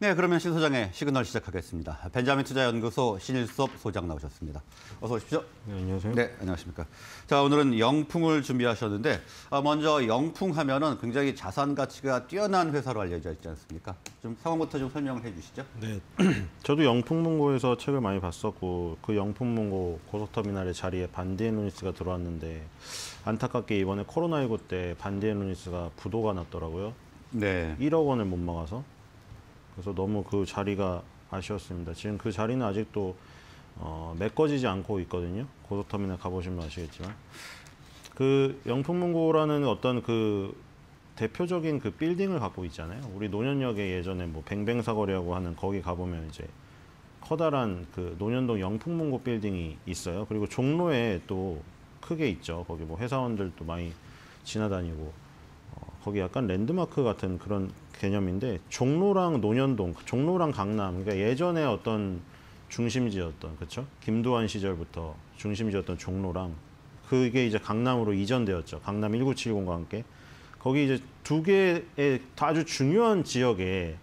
네, 그러면 신 소장의 시그널 시작하겠습니다. 벤자민 투자연구소 신일섭 소장 나오셨습니다. 어서 오십시오. 네, 안녕하세요. 네, 안녕하십니까. 자, 오늘은 영풍을 준비하셨는데 아, 먼저 영풍 하면은 굉장히 자산 가치가 뛰어난 회사로 알려져 있지 않습니까? 좀 상황부터 좀 설명을 해주시죠. 네, 저도 영풍문고에서 책을 많이 봤었고 그 영풍문고 고속터미널의 자리에 반디에 누니스가 들어왔는데 안타깝게 이번에 코로나19 때반디에 누니스가 부도가 났더라고요. 네. 1억 원을 못 막아서 그래서 너무 그 자리가 아쉬웠습니다. 지금 그 자리는 아직도 어, 메꿔지지 않고 있거든요. 고속터미널 가보시면 아시겠지만 그 영풍문고라는 어떤 그 대표적인 그 빌딩을 갖고 있잖아요. 우리 노년역에 예전에 뭐 뱅뱅사거리라고 하는 거기 가보면 이제 커다란 그 노년동 영풍문고 빌딩이 있어요. 그리고 종로에 또 크게 있죠. 거기 뭐 회사원들도 많이 지나다니고 거기 약간 랜드마크 같은 그런 개념인데 종로랑 논현동, 종로랑 강남 그러니까 예전에 어떤 중심지였던 그렇죠? 김두환 시절부터 중심지였던 종로랑 그게 이제 강남으로 이전되었죠. 강남 1970과 함께 거기 이제 두 개의 아주 중요한 지역에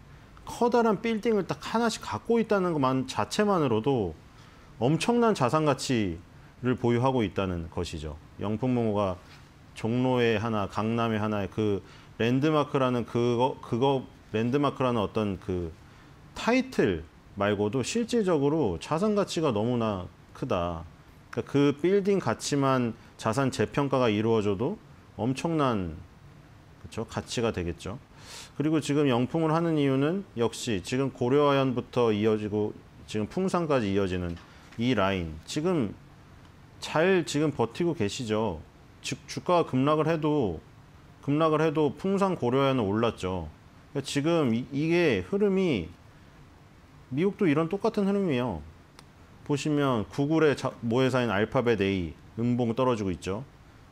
커다란 빌딩을 딱 하나씩 갖고 있다는 것만 자체만으로도 엄청난 자산 가치를 보유하고 있다는 것이죠. 영풍문호가 종로에 하나, 강남에 하나의 그 랜드마크라는 그거 그거 랜드마크라는 어떤 그 타이틀 말고도 실질적으로 자산 가치가 너무나 크다. 그러니까 그 빌딩 가치만 자산 재평가가 이루어져도 엄청난 그렇죠? 가치가 되겠죠. 그리고 지금 영풍을 하는 이유는 역시 지금 고려화연부터 이어지고 지금 풍산까지 이어지는 이 라인 지금 잘 지금 버티고 계시죠. 즉 주가가 급락을 해도 급락을 해도 풍산 고려에는 올랐죠. 그러니까 지금 이, 게 흐름이 미국도 이런 똑같은 흐름이에요. 보시면 구글의 자, 모회사인 알파벳 A 음봉 떨어지고 있죠.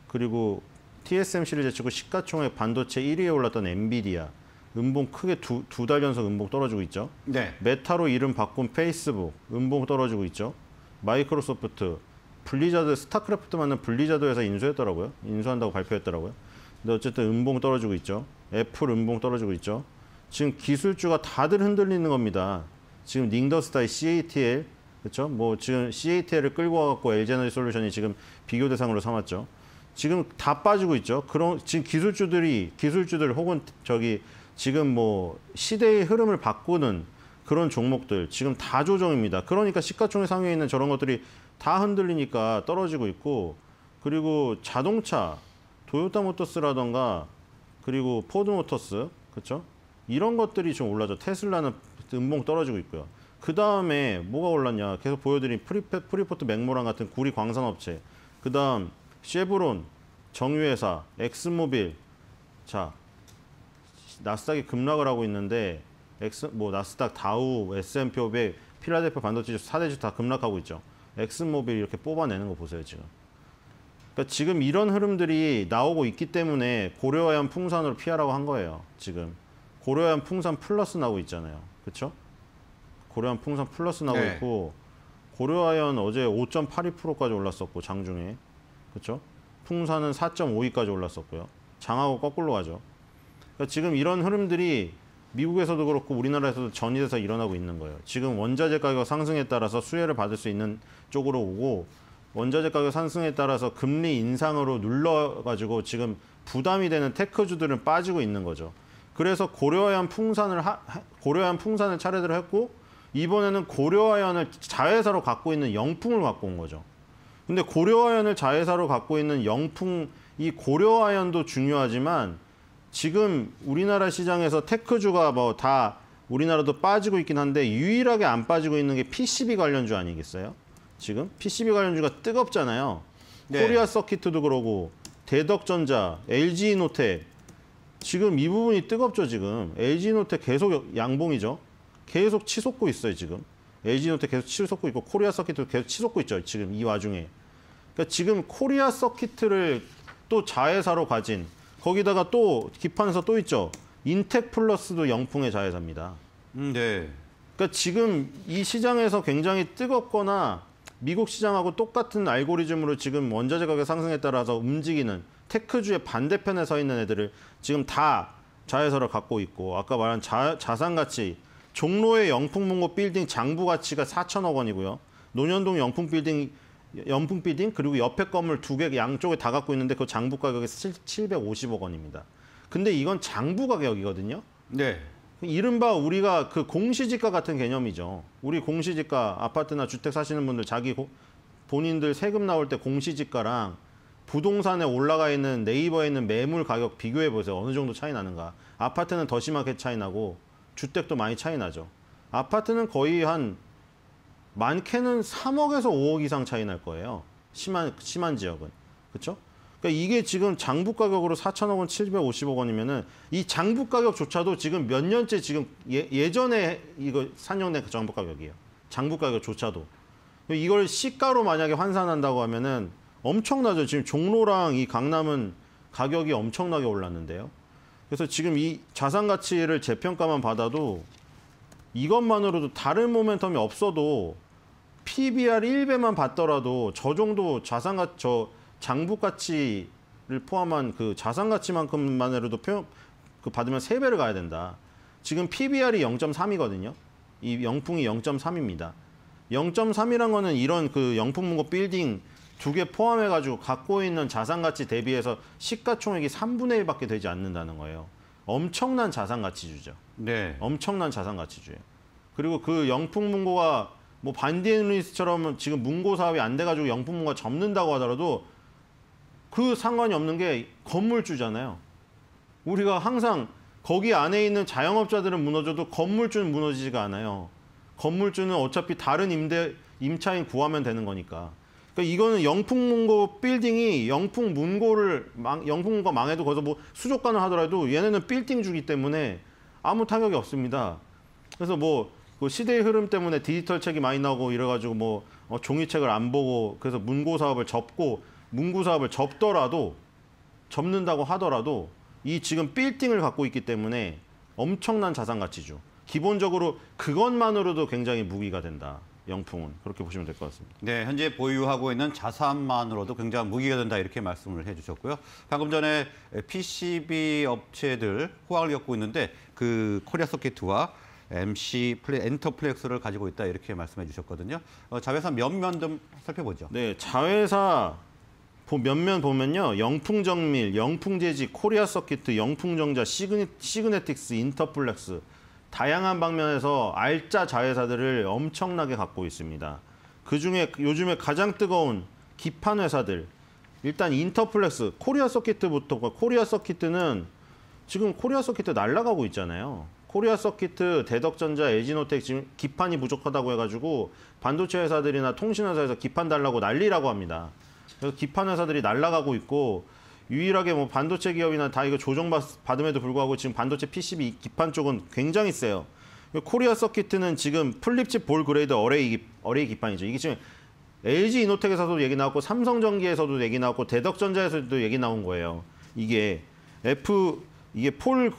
그리고 TSMC를 제치고 시가총액 반도체 1위에 올랐던 엔비디아 음봉 크게 두 달 연속 음봉 떨어지고 있죠. 네. 메타로 이름 바꾼 페이스북 음봉 떨어지고 있죠. 마이크로소프트 블리자드 스타크래프트만은 블리자드에서 인수했더라고요. 인수한다고 발표했더라고요. 근데 어쨌든 음봉 떨어지고 있죠. 애플 음봉 떨어지고 있죠. 지금 기술주가 다들 흔들리는 겁니다. 지금 닝더스타의 CATL 그렇죠? 뭐 지금 CATL을 끌고 와갖고 LG에너지 솔루션이 지금 비교 대상으로 삼았죠. 지금 다 빠지고 있죠. 그런 지금 기술주들이 기술주들 혹은 저기 지금 뭐 시대의 흐름을 바꾸는 그런 종목들 지금 다 조정입니다. 그러니까 시가총액 상위에 있는 저런 것들이 다 흔들리니까 떨어지고 있고 그리고 자동차 도요타 모터스라던가 그리고 포드 모터스 그렇죠? 이런 것들이 좀 올라져 테슬라는 음봉 떨어지고 있고요. 그 다음에 뭐가 올랐냐 계속 보여드린 프리페, 프리포트 맥모랑 같은 구리 광산업체 그 다음 쉐브론 정유회사 엑스모빌 자 나스닥이 급락을 하고 있는데 엑스 뭐 나스닥 다우 S&P 500 필라델피아 반도체 4대주 다 급락하고 있죠. 엑스모빌 이렇게 뽑아내는 거 보세요 지금. 그러니까 지금 이런 흐름들이 나오고 있기 때문에 고려해안 풍산으로 피하라고 한 거예요. 지금 고려해안 풍산 플러스 나오고 있잖아요. 그렇 고려해안 풍산 플러스 나오고 네. 있고 고려해안 어제 5.82%까지 올랐었고 장중에 그렇 풍산은 4.52까지 올랐었고요. 장하고 거꾸로 가죠. 그러니까 지금 이런 흐름들이 미국에서도 그렇고 우리나라에서도 전이돼서 일어나고 있는 거예요. 지금 원자재 가격 상승에 따라서 수혜를 받을 수 있는 쪽으로 오고 원자재 가격 상승에 따라서 금리 인상으로 눌러가지고 지금 부담이 되는 테크주들은 빠지고 있는 거죠. 그래서 고려하연 풍산을 하, 고려하연 풍산을 차례대로 했고 이번에는 고려하연을 자회사로 갖고 있는 영풍을 갖고 온 거죠. 근데 고려하연을 자회사로 갖고 있는 영풍 이 고려하연도 중요하지만 지금 우리나라 시장에서 테크주가 뭐 다 우리나라도 빠지고 있긴 한데 유일하게 안 빠지고 있는 게 PCB 관련주 아니겠어요? 지금 PCB 관련주가 뜨겁잖아요. 네. 코리아 서킷도 그러고 대덕전자, LG노텍 지금 이 부분이 뜨겁죠 지금. LG노텍 계속 양봉이죠. 계속 치솟고 있어요 지금. LG노텍 계속 치솟고 있고 코리아 서킷도 계속 치솟고 있죠 지금 이 와중에. 그러니까 지금 코리아 서킷을 또 자회사로 가진 거기다가 또 기판에서 또 있죠. 인텍 플러스도 영풍의 자회사입니다. 음, 네. 그러니까 지금 이 시장에서 굉장히 뜨겁거나 미국 시장하고 똑같은 알고리즘으로 지금 원자재 가격 상승에 따라서 움직이는 테크주의 반대편에 서 있는 애들을 지금 다 자회사를 갖고 있고 아까 말한 자, 자산가치 종로의 영풍문고 빌딩 장부가치가 4천억 원이고요. 논현동 영풍빌딩 연풍 빌딩 그리고 옆에 건물 두 개 양쪽에 다 갖고 있는데 그 장부 가격이 750억 원입니다. 근데 이건 장부 가격이거든요. 네. 이른바 우리가 그 공시지가 같은 개념이죠. 우리 공시지가 아파트나 주택 사시는 분들 자기 고, 본인들 세금 나올 때 공시지가랑 부동산에 올라가 있는 네이버에 있는 매물 가격 비교해 보세요. 어느 정도 차이 나는가. 아파트는 더 심하게 차이 나고 주택도 많이 차이 나죠. 아파트는 거의 한 많게는 3억에서 5억 이상 차이 날 거예요. 심한 심한 지역은 그렇죠? 그러니까 이게 지금 장부 가격으로 4천억 원, 750억 원이면은 이 장부 가격조차도 지금 몇 년째 지금 예, 전에 이거 산정된 그 장부 가격이에요. 장부 가격조차도 이걸 시가로 만약에 환산한다고 하면은 엄청나죠. 지금 종로랑 이 강남은 가격이 엄청나게 올랐는데요. 그래서 지금 이 자산 가치를 재평가만 받아도 이것만으로도 다른 모멘텀이 없어도 PBR 1배만 받더라도 저 정도 자산가 저 장부 가치를 포함한 그 자산 가치만큼만으로도 표, 그 받으면 3배를 가야 된다. 지금 PBR이 0.3이거든요. 이 영풍이 0.3입니다. 0.3이란 거는 이런 그 영풍 문고 빌딩 두 개 포함해 가지고 갖고 있는 자산 가치 대비해서 시가총액이 3분의 1밖에 되지 않는다는 거예요. 엄청난 자산 가치주죠. 네. 엄청난 자산 가치주예요. 그리고 그 영풍 문고가 뭐 반디앤 루이스처럼 지금 문고 사업이 안 돼가지고 영품문과 접는다고 하더라도 그 상관이 없는 게 건물주잖아요. 우리가 항상 거기 안에 있는 자영업자들은 무너져도 건물주는 무너지지가 않아요. 건물주는 어차피 다른 임대 임차인 구하면 되는 거니까. 그러니까 이거는 영풍문고 빌딩이 영풍문고를 영풍문고 망해도 거기서 뭐 수족관을 하더라도 얘네는 빌딩 주기 때문에 아무 타격이 없습니다. 그래서 뭐그 시대의 흐름 때문에 디지털 책이 많이 나오고 이래가지고 뭐 어, 종이책을 안 보고 그래서 문고 사업을 접고 문구 사업을 접더라도 접는다고 하더라도 이 지금 빌딩을 갖고 있기 때문에 엄청난 자산 가치죠. 기본적으로 그것만으로도 굉장히 무기가 된다. 영풍은 그렇게 보시면 될 것 같습니다. 네, 현재 보유하고 있는 자산만으로도 굉장히 무기가 된다 이렇게 말씀을 해주셨고요. 방금 전에 PCB 업체들 호황을 겪고 있는데 그 코리아 소켓트와 MC 플레, 엔터플렉스를 가지고 있다 이렇게 말씀해 주셨거든요. 어, 자회사 몇 면 좀 살펴보죠. 네, 자회사 몇 면 보면요. 영풍정밀, 영풍재지, 코리아 서키트 영풍정자, 시그니, 시그네틱스, 인터플렉스 다양한 방면에서 알짜 자회사들을 엄청나게 갖고 있습니다. 그중에 요즘에 가장 뜨거운 기판 회사들 일단 인터플렉스, 코리아 서키트부터 코리아 서키트는 지금 코리아 서키트 날라가고 있잖아요. 코리아 서키트 대덕전자, 에지노텍 지금 기판이 부족하다고 해가지고 반도체 회사들이나 통신 회사에서 기판 달라고 난리라고 합니다. 그래서 기판 회사들이 날라가고 있고 유일하게 뭐 반도체 기업이나 다 이거 조정받음에도 불구하고 지금 반도체 PCB 기판 쪽은 굉장히 세요. 코리아 서키트는 지금 플립칩 볼 그레이드 어레이, 기, 어레이 기판이죠. 이게 지금 LG 이노텍에서도 얘기 나왔고 삼성전기에서도 얘기 나왔고 대덕전자에서도 얘기 나온 거예요. 이게 F 이게 폴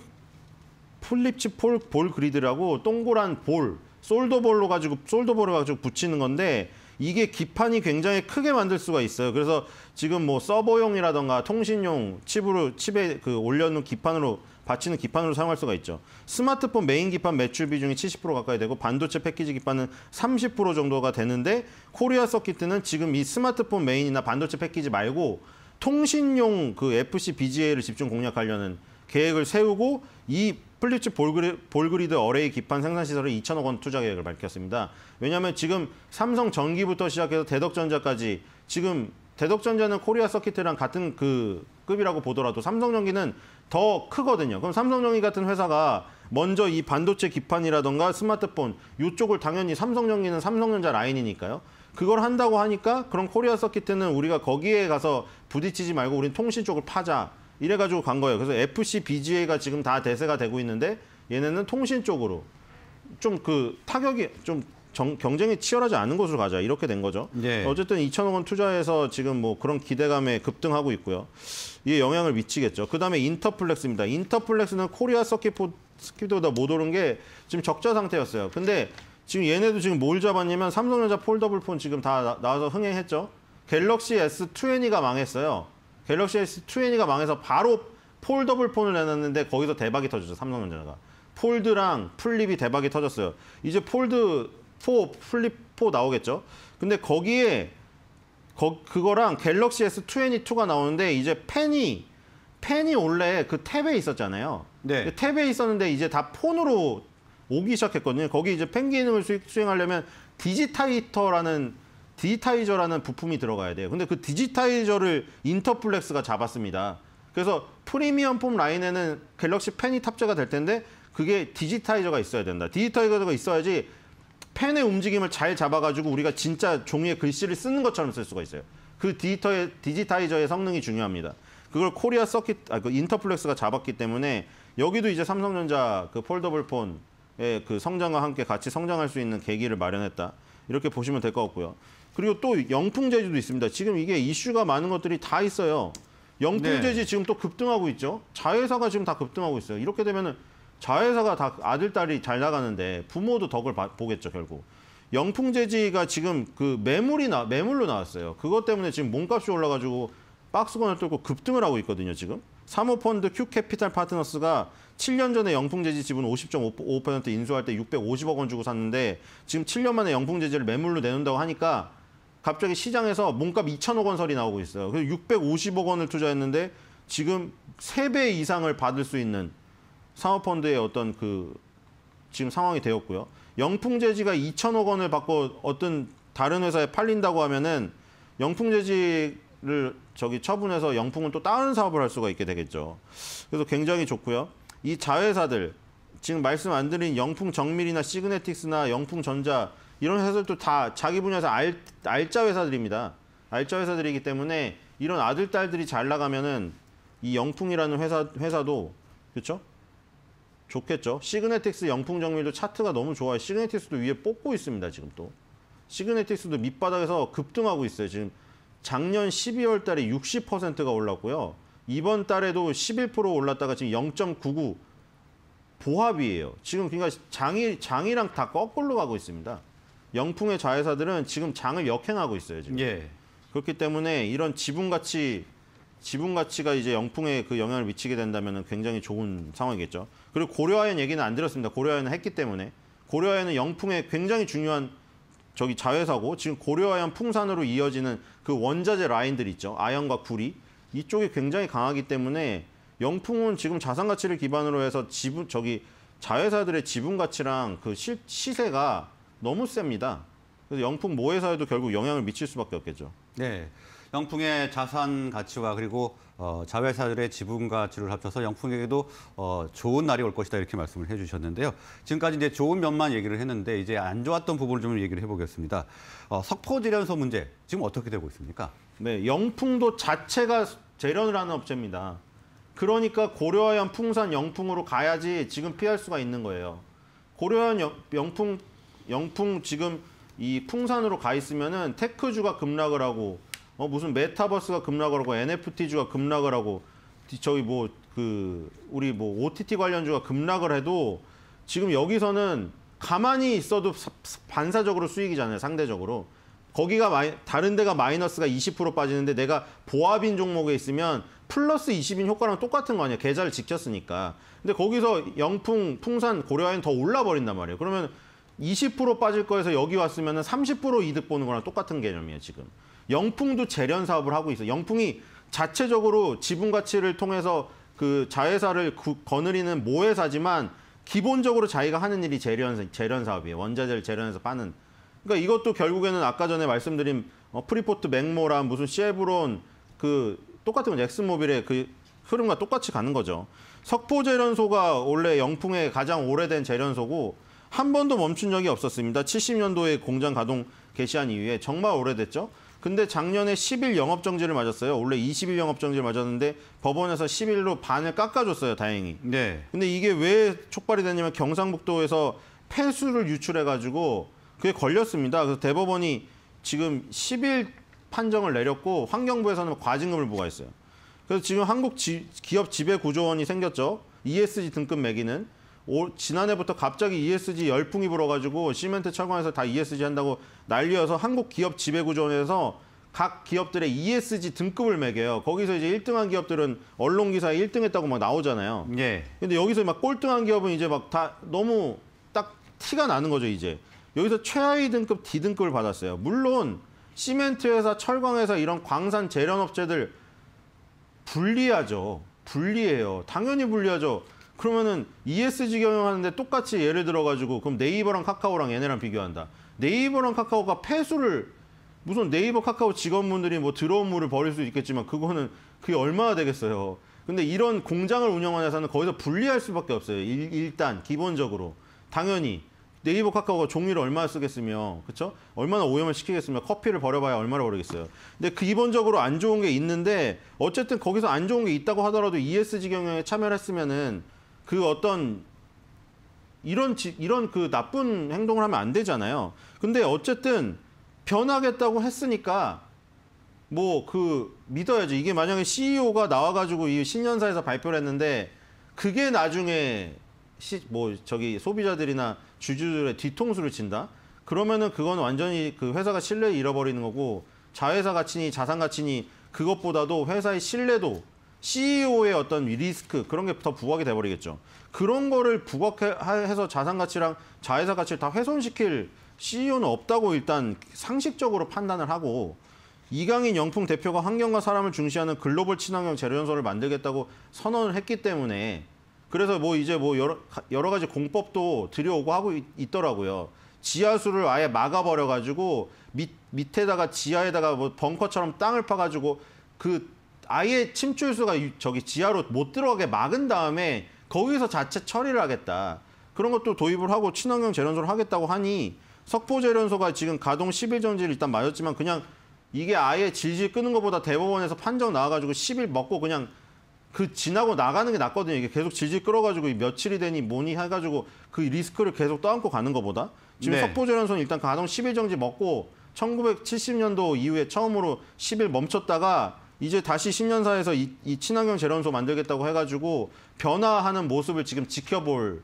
플립치 폴, 볼 그리드라고 동그란 볼, 솔더볼로 가지고 솔더볼로 가지고 붙이는 건데 이게 기판이 굉장히 크게 만들 수가 있어요. 그래서 지금 뭐 서버용이라던가 통신용 칩으로 칩에 그 올려놓은 기판으로 받치는 기판으로 사용할 수가 있죠. 스마트폰 메인 기판 매출 비중이 70% 가까이 되고 반도체 패키지 기판은 30% 정도가 되는데 코리아 서킷트는 지금 이 스마트폰 메인이나 반도체 패키지 말고 통신용 그 FC BGA를 집중 공략하려는 계획을 세우고 이 플립츠 볼그리, 볼그리드 어레이 기판 생산시설을 2천억 원 투자 계획을 밝혔습니다. 왜냐하면 지금 삼성 전기부터 시작해서 대덕전자까지 지금 대덕전자는 코리아 서킷이랑 같은 그 급이라고 보더라도 삼성전기는 더 크거든요. 그럼 삼성전기 같은 회사가 먼저 이 반도체 기판이라던가 스마트폰 이쪽을 당연히 삼성전기는 삼성전자 라인이니까요. 그걸 한다고 하니까 그럼 코리아 서킷은 우리가 거기에 가서 부딪히지 말고 우린 통신 쪽을 파자. 이래가지고 간 거예요. 그래서 FC BGA가 지금 다 대세가 되고 있는데 얘네는 통신 쪽으로 좀 그 타격이 좀 정, 경쟁이 치열하지 않은 곳으로 가자 이렇게 된 거죠. 네. 어쨌든 2천억 원 투자해서 지금 뭐 그런 기대감에 급등하고 있고요. 이게 영향을 미치겠죠. 그다음에 인터플렉스입니다. 인터플렉스는 코리아 서킷키보다못 오른 게 지금 적자 상태였어요. 근데 지금 얘네도 지금 뭘 잡았냐면 삼성전자 폴더블폰 지금 다 나, 나와서 흥행했죠. 갤럭시 S20가 망했어요. 갤럭시 S20가 망해서 바로 폴더블 폰을 내놨는데 거기서 대박이 터졌죠. 삼성전자가. 폴드랑 플립이 대박이 터졌어요. 이제 폴드 4, 플립 4 나오겠죠. 근데 거기에 거, 그거랑 갤럭시 S22가 나오는데 이제 펜이 펜이 원래 그 탭에 있었잖아요. 네. 그 탭에 있었는데 이제 다 폰으로 오기 시작했거든요. 거기 이제 펜 기능을 수행하려면 디지타이터라는 디지타이저라는 부품이 들어가야 돼요. 근데 그 디지타이저를 인터플렉스가 잡았습니다. 그래서 프리미엄 폼 라인에는 갤럭시 펜이 탑재가 될 텐데 그게 디지타이저가 있어야 된다. 디지타이저가 있어야지 펜의 움직임을 잘 잡아가지고 우리가 진짜 종이에 글씨를 쓰는 것처럼 쓸 수가 있어요. 그 디지터의, 디지타이저의 성능이 중요합니다. 그걸 코리아 서킷, 아, 그 인터플렉스가 잡았기 때문에 여기도 이제 삼성전자 그 폴더블 폰의 그 성장과 함께 같이 성장할 수 있는 계기를 마련했다. 이렇게 보시면 될 것 같고요. 그리고 또 영풍 제지도 있습니다. 지금 이게 이슈가 많은 것들이 다 있어요. 영풍 제지 네. 지금 또 급등하고 있죠. 자회사가 지금 다 급등하고 있어요. 이렇게 되면은 자회사가 다 아들 딸이 잘 나가는데 부모도 덕을 봐, 보겠죠 결국. 영풍 제지가 지금 그 매물이 나 매물로 나왔어요. 그것 때문에 지금 몸값이 올라가지고 박스권을 뚫고 급등을 하고 있거든요 지금. 사모펀드 큐캐피탈 파트너스가 7년 전에 영풍제지 지분 50.5% 인수할 때 650억 원 주고 샀는데 지금 7년 만에 영풍제지를 매물로 내놓는다고 하니까 갑자기 시장에서 몸값 2천억 원설이 나오고 있어요. 그래서 650억 원을 투자했는데 지금 3배 이상을 받을 수 있는 사모펀드의 어떤 그 지금 상황이 되었고요. 영풍제지가 2천억 원을 받고 어떤 다른 회사에 팔린다고 하면은 영풍제지를 저기 처분해서 영풍은 또 다른 사업을 할 수가 있게 되겠죠. 그래서 굉장히 좋고요. 이 자회사들 지금 말씀 안 드린 영풍 정밀이나 시그네틱스나 영풍전자 이런 회사들도 다 자기 분야에서 알, 알짜 회사들입니다. 알짜 회사들이기 때문에 이런 아들 딸들이 잘 나가면은 이 영풍이라는 회사 회사도 그렇죠? 좋겠죠. 시그네틱스 영풍 정밀도 차트가 너무 좋아요. 시그네틱스도 위에 뽑고 있습니다. 지금 또 시그네틱스도 밑바닥에서 급등하고 있어요. 지금 작년 12월 달에 60%가 올랐고요. 이번 달에도 11% 올랐다가 지금 0.99 보합이에요. 지금 그러니까 장이 장이랑 다 거꾸로 가고 있습니다. 영풍의 자회사들은 지금 장을 역행하고 있어요. 지금. 예. 그렇기 때문에 이런 지분 가치 지분 가치가 이제 영풍에 그 영향을 미치게 된다면 굉장히 좋은 상황이겠죠. 그리고 고려아연 얘기는 안 들었습니다. 고려아연은 했기 때문에 고려아연은 영풍에 굉장히 중요한 저기 자회사고 지금 고려아연 풍산으로 이어지는 그 원자재 라인들 있죠. 아연과 구리 이쪽이 굉장히 강하기 때문에 영풍은 지금 자산 가치를 기반으로 해서 지분 저기 자회사들의 지분 가치랑 그 시, 시세가 너무 셉니다. 그래서 영풍 모회사에도 결국 영향을 미칠 수밖에 없겠죠. 네. 영풍의 자산 가치와 그리고 어, 자회사들의 지분 가치를 합쳐서 영풍에게도 어, 좋은 날이 올 것이다 이렇게 말씀을 해주셨는데요. 지금까지 이제 좋은 면만 얘기를 했는데 이제 안 좋았던 부분을 좀 얘기를 해보겠습니다. 어, 석포 재련소 문제 지금 어떻게 되고 있습니까? 네, 영풍도 자체가 재련을 하는 업체입니다. 그러니까 고려하연 풍산 영풍으로 가야지 지금 피할 수가 있는 거예요. 고려하연 영풍 영풍 지금 이 풍산으로 가 있으면은 테크주가 급락을 하고 어 무슨 메타버스가 급락을 하고 NFT주가 급락을 하고 저희 뭐 그 우리 뭐 OTT 관련주가 급락을 해도 지금 여기서는 가만히 있어도 반사적으로 수익이잖아요 상대적으로 거기가 마이, 다른 데가 마이너스가 20% 빠지는데 내가 보합인 종목에 있으면 플러스 20인 효과랑 똑같은 거 아니야 계좌를 지켰으니까 근데 거기서 영풍 풍산 고려하엔 더 올라 버린단 말이에요 그러면 20% 빠질 거에서 여기 왔으면 30% 이득 보는 거랑 똑같은 개념이에요, 지금. 영풍도 재련 사업을 하고 있어요. 영풍이 자체적으로 지분 가치를 통해서 그 자회사를 구, 거느리는 모회사지만 기본적으로 자기가 하는 일이 재련, 재련 사업이에요. 원자재를 재련해서 파는. 그러니까 이것도 결국에는 아까 전에 말씀드린 어, 프리포트 맥모랑 무슨 시브론그 똑같은 건 엑스모빌의 그 흐름과 똑같이 가는 거죠. 석포 재련소가 원래 영풍의 가장 오래된 재련소고 한 번도 멈춘 적이 없었습니다. 70년도에 공장 가동 개시한 이후에 정말 오래됐죠. 근데 작년에 10일 영업 정지를 맞았어요. 원래 20일 영업 정지를 맞았는데 법원에서 10일로 반을 깎아줬어요. 다행히. 네. 근데 이게 왜 촉발이 됐냐면 경상북도에서 폐수를 유출해가지고 그게 걸렸습니다. 그래서 대법원이 지금 10일 판정을 내렸고 환경부에서는 과징금을 부과했어요. 그래서 지금 한국 지, 기업 지배구조원이 생겼죠. ESG 등급 매기는. 올, 지난해부터 갑자기 ESG 열풍이 불어가지고 시멘트 철강에서다 ESG 한다고 난리여서 한국 기업 지배구조에서 원각 기업들의 ESG 등급을 매겨요. 거기서 이제 1등한 기업들은 언론 기사에 1등했다고 막 나오잖아요. 예. 근데 여기서 막 꼴등한 기업은 이제 막 다 너무 딱 티가 나는 거죠 이제. 여기서 최하위 등급 D 등급을 받았어요. 물론 시멘트 회사, 철강 회사 이런 광산 재련업체들 불리하죠. 불리해요. 당연히 불리하죠. 그러면은 ESG 경영하는데 똑같이 예를 들어가지고 그럼 네이버랑 카카오랑 얘네랑 비교한다. 네이버랑 카카오가 폐수를 무슨 네이버 카카오 직원분들이 뭐 들어온 물을 버릴 수 있겠지만 그거는 그게 얼마나 되겠어요. 근데 이런 공장을 운영하는 회사는 거기서 분리할 수밖에 없어요. 일, 단 기본적으로 당연히 네이버 카카오가 종이를 얼마나 쓰겠으며 그쵸? 얼마나 오염을 시키겠으며 커피를 버려봐야 얼마나 버리겠어요. 근데 그 기본적으로 안 좋은 게 있는데 어쨌든 거기서 안 좋은 게 있다고 하더라도 ESG 경영에 참여를 했으면은 그 어떤 이런 지, 이런 그 나쁜 행동을 하면 안 되잖아요. 근데 어쨌든 변하겠다고 했으니까 뭐 그 믿어야지. 이게 만약에 CEO가 나와가지고 이 신년사에서 발표를 했는데 그게 나중에 시, 뭐 저기 소비자들이나 주주들의 뒤통수를 친다. 그러면은 그건 완전히 그 회사가 신뢰 를 잃어버리는 거고 자회사 가치니 자산 가치니 그것보다도 회사의 신뢰도 CEO의 어떤 리스크 그런 게 더 부각이 돼버리겠죠. 그런 거를 부각해서 자산 가치랑 자회사 가치를 다 훼손시킬 CEO는 없다고 일단 상식적으로 판단을 하고 이강인 영풍 대표가 환경과 사람을 중시하는 글로벌 친환경 재료연소를 만들겠다고 선언을 했기 때문에 그래서 뭐 이제 뭐 여러, 여러 가지 공법도 들여오고 하고 있, 더라고요 지하수를 아예 막아버려가지고 밑, 밑에다가 지하에다가 뭐 벙커처럼 땅을 파가지고 그 아예 침출수가 저기 지하로 못 들어가게 막은 다음에 거기서 자체 처리를 하겠다. 그런 것도 도입을 하고 친환경 재련소를 하겠다고 하니 석포 재련소가 지금 가동 10일 정지를 일단 맞았지만 그냥 이게 아예 질질 끄는 것보다 대법원에서 판정 나와가지고 10일 먹고 그냥 그 지나고 나가는 게 낫거든요. 이게 계속 질질 끌어가지고 며칠이 되니 뭐니 해가지고 그 리스크를 계속 떠안고 가는 것보다 지금 네. 석포재련소는 일단 가동 10일 정지 먹고 1970년도 이후에 처음으로 10일 멈췄다가 이제 다시 신년사에서 이, 이 친환경 재련소 만들겠다고 해가지고 변화하는 모습을 지금 지켜볼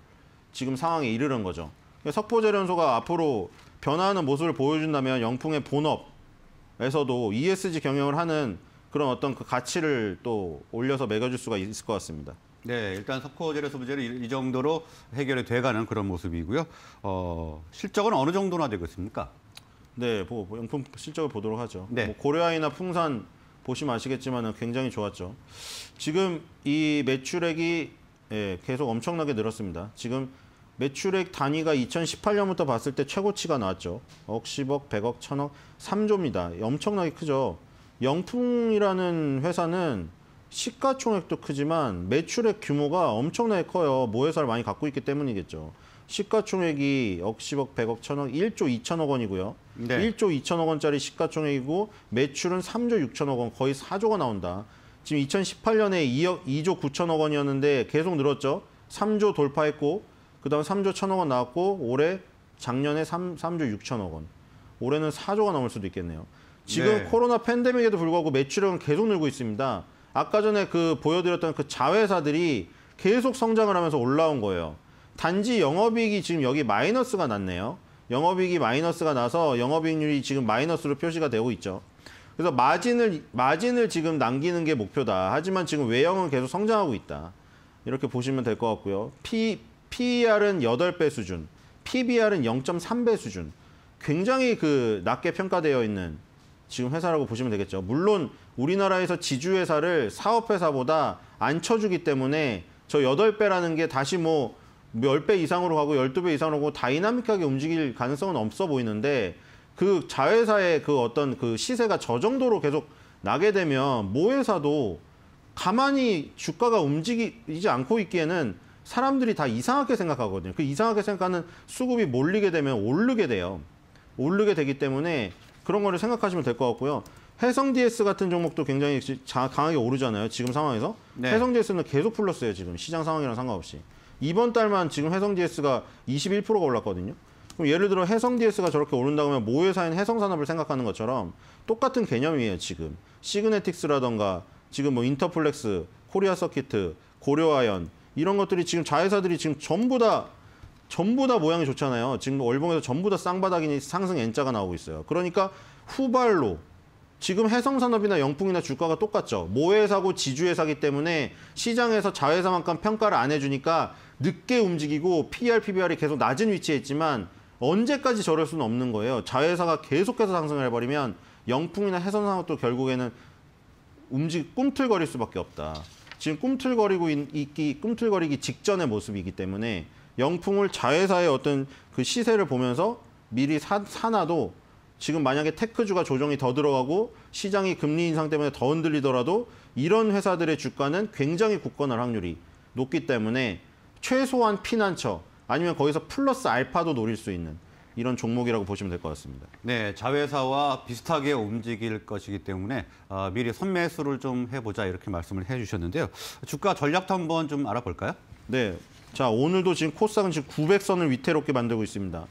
지금 상황에 이르는 거죠. 그러니까 석포재련소가 앞으로 변화하는 모습을 보여준다면 영풍의 본업에서도 ESG 경영을 하는 그런 어떤 그 가치를 또 올려서 매겨줄 수가 있을 것 같습니다. 네, 일단 석호재료소 문제는 이 정도로 해결이 돼가는 그런 모습이고요. 어, 실적은 어느 정도나 되고있습니까 네, 뭐, 영품 실적을 보도록 하죠. 네. 뭐 고려아이나 풍산 보시면 아시겠지만 굉장히 좋았죠. 지금 이 매출액이 예, 계속 엄청나게 늘었습니다. 지금 매출액 단위가 2018년부터 봤을 때 최고치가 나왔죠. 억, 10억, 100억, 1000억, 3조입니다. 엄청나게 크죠. 영풍이라는 회사는 시가총액도 크지만 매출액 규모가 엄청나게 커요. 모회사를 많이 갖고 있기 때문이겠죠. 시가총액이 억십억, 백억, 천억, 1조2천억 원이고요. 1조2천억 원짜리 시가총액이고 매출은 3조6천억 원, 거의 4조가 나온다. 지금 2018년에 2억, 2조 9천억 원이었는데 계속 늘었죠. 3조 돌파했고 그다음 3조 1천억 원 나왔고 올해 작년에 3, 3조 6천억 원. 올해는 4조가 넘을 수도 있겠네요. 지금 네. 코로나 팬데믹에도 불구하고 매출은 계속 늘고 있습니다. 아까 전에 그 보여드렸던 그 자회사들이 계속 성장을 하면서 올라온 거예요. 단지 영업이익이 지금 여기 마이너스가 났네요. 영업이익이 마이너스가 나서 영업이익률이 지금 마이너스로 표시가 되고 있죠. 그래서 마진을 마진을 지금 남기는 게 목표다. 하지만 지금 외형은 계속 성장하고 있다. 이렇게 보시면 될 것 같고요. P, PER은 8배 수준, PBR은 0.3배 수준. 굉장히 그 낮게 평가되어 있는 지금 회사라고 보시면 되겠죠. 물론 우리나라에서 지주회사를 사업회사보다 안 쳐주기 때문에 저 8배라는 게 다시 뭐 10배 이상으로 가고 12배 이상으로 가고 다이나믹하게 움직일 가능성은 없어 보이는데 그 자회사의 그 어떤 그 시세가 저 정도로 계속 나게 되면 모회사도 가만히 주가가 움직이지 않고 있기에는 사람들이 다 이상하게 생각하거든요. 그 이상하게 생각하는 수급이 몰리게 되면 오르게 돼요. 오르게 되기 때문에 그런 거를 생각하시면 될 것 같고요. 해성 DS 같은 종목도 굉장히 강하게 오르잖아요. 지금 상황에서. 네. 해성 DS는 계속 풀렸어요. 지금 시장 상황이랑 상관없이. 이번 달만 지금 해성 GS가 21%가 올랐거든요. 그럼 예를 들어 해성 DS가 저렇게 오른다고 하면 모회사인 해성산업을 생각하는 것처럼 똑같은 개념이에요, 지금. 시그네틱스라던가 지금 뭐 인터플렉스, 코리아 서키트, 고려아연 이런 것들이 지금 자회사들이 지금 전부 다 전부 다 모양이 좋잖아요. 지금 월봉에서 전부 다 쌍바닥이니 상승 N자가 나오고 있어요. 그러니까 후발로 지금 해성산업이나 영풍이나 주가가 똑같죠. 모회사고 지주회사기 때문에 시장에서 자회사만큼 평가를 안 해주니까 늦게 움직이고 p r PBR이 계속 낮은 위치에 있지만 언제까지 저럴 수는 없는 거예요. 자회사가 계속해서 상승을 해버리면 영풍이나 해성산업도 결국에는 움직 꿈틀거릴 수밖에 없다. 지금 꿈틀거리고 있기 꿈틀거리기 직전의 모습이기 때문에 영풍을 자회사의 어떤 그 시세를 보면서 미리 사, 사놔도 지금 만약에 테크주가 조정이 더 들어가고 시장이 금리 인상 때문에 더 흔들리더라도 이런 회사들의 주가는 굉장히 굳건할 확률이 높기 때문에 최소한 피난처 아니면 거기서 플러스 알파도 노릴 수 있는 이런 종목이라고 보시면 될 것 같습니다. 네, 자회사와 비슷하게 움직일 것이기 때문에 어, 미리 선매수를 좀 해보자 이렇게 말씀을 해주셨는데요. 주가 전략도 한번 좀 알아볼까요? 네, 자 오늘도 지금 코스닥은 지금 900선을 위태롭게 만들고 있습니다.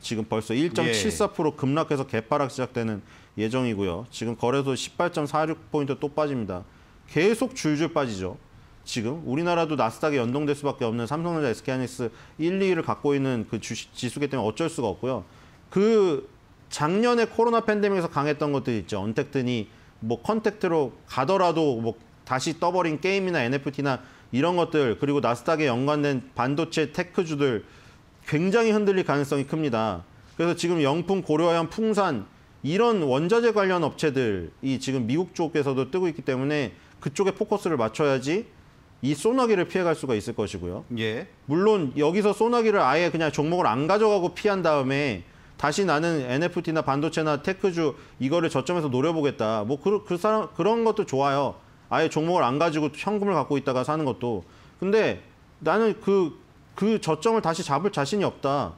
지금 벌써 1.74% 예. 급락해서 개파락 시작되는 예정이고요. 지금 거래소 18.46포인트 또 빠집니다. 계속 줄줄 빠지죠. 지금 우리나라도 나스닥에 연동될 수밖에 없는 삼성전자 SK하이닉스 1, 2위를 갖고 있는 그주 지수기 때문에 어쩔 수가 없고요. 그 작년에 코로나 팬데믹에서 강했던 것들 있죠. 언택트니 뭐 컨택트로 가더라도 뭐 다시 떠버린 게임이나 NFT나 이런 것들 그리고 나스닥에 연관된 반도체 테크주들 굉장히 흔들릴 가능성이 큽니다. 그래서 지금 영풍, 고려하연, 풍산 이런 원자재 관련 업체들이 지금 미국 쪽에서도 뜨고 있기 때문에 그쪽에 포커스를 맞춰야지 이 소나기를 피해갈 수가 있을 것이고요. 예. 물론 여기서 소나기를 아예 그냥 종목을 안 가져가고 피한 다음에 다시 나는 NFT나 반도체나 테크주 이거를 저점에서 노려보겠다. 뭐 그, 그 사람 그런 것도 좋아요. 아예 종목을 안 가지고 현금을 갖고 있다가 사는 것도. 근데 나는 그그 저점을 다시 잡을 자신이 없다.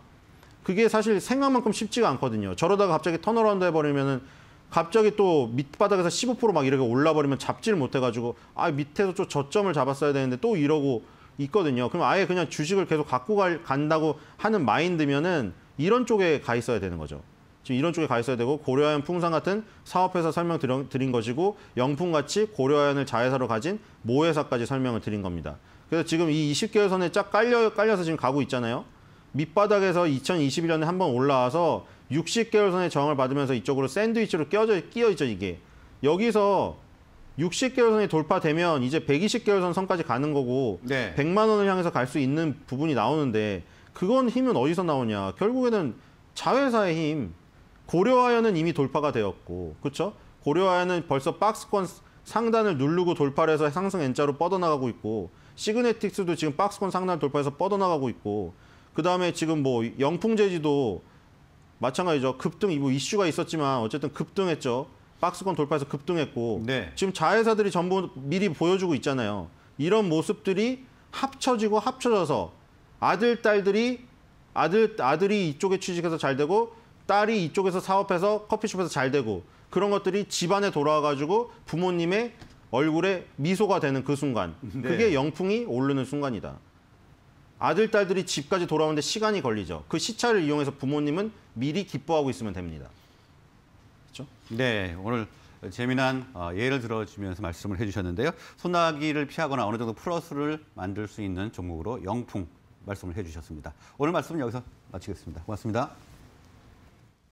그게 사실 생각만큼 쉽지가 않거든요. 저러다가 갑자기 턴어라운드 해버리면은 갑자기 또 밑바닥에서 15%막 이렇게 올라버리면 잡지를 못해가지고 아 밑에서 좀 저점을 잡았어야 되는데 또 이러고 있거든요. 그럼 아예 그냥 주식을 계속 갖고 갈, 간다고 하는 마인드면은 이런 쪽에 가 있어야 되는 거죠. 지금 이런 쪽에 가 있어야 되고 고려하연 풍산 같은 사업회사 설명 드린 것이고 영풍같이 고려하연을 자회사로 가진 모회사까지 설명을 드린 겁니다. 그래서 지금 이 20개월 선에 쫙 깔려, 깔려서 지금 가고 있잖아요. 밑바닥에서 2021년에 한번 올라와서 60개월 선에 저항을 받으면서 이쪽으로 샌드위치로 끼어져, 끼어있죠, 이게. 여기서 60개월 선이 돌파되면 이제 120개월 선 선까지 가는 거고 네. 100만 원을 향해서 갈 수 있는 부분이 나오는데 그건 힘은 어디서 나오냐. 결국에는 자회사의 힘, 고려하여는 이미 돌파가 되었고 그렇죠? 고려하여는 벌써 박스권 상단을 누르고 돌파를 해서 상승 N자로 뻗어나가고 있고 시그네틱스도 지금 박스권 상단을 돌파해서 뻗어나가고 있고 그 다음에 지금 뭐 영풍제지도 마찬가지죠. 급등 이뭐 이슈가 있었지만 어쨌든 급등했죠. 박스권 돌파해서 급등했고 네. 지금 자회사들이 전부 미리 보여주고 있잖아요. 이런 모습들이 합쳐지고 합쳐져서 아들 딸들이 아들 아들이 이쪽에 취직해서 잘 되고 딸이 이쪽에서 사업해서 커피숍에서 잘 되고 그런 것들이 집안에 돌아와가지고 부모님의 얼굴에 미소가 되는 그 순간 네. 그게 영풍이 오르는 순간이다. 아들, 딸들이 집까지 돌아오는데 시간이 걸리죠. 그 시차를 이용해서 부모님은 미리 기뻐하고 있으면 됩니다. 그렇죠? 네, 오늘 재미난 어, 예를 들어주면서 말씀을 해주셨는데요. 소나기를 피하거나 어느 정도 플러스를 만들 수 있는 종목으로 영풍 말씀을 해주셨습니다. 오늘 말씀은 여기서 마치겠습니다. 고맙습니다.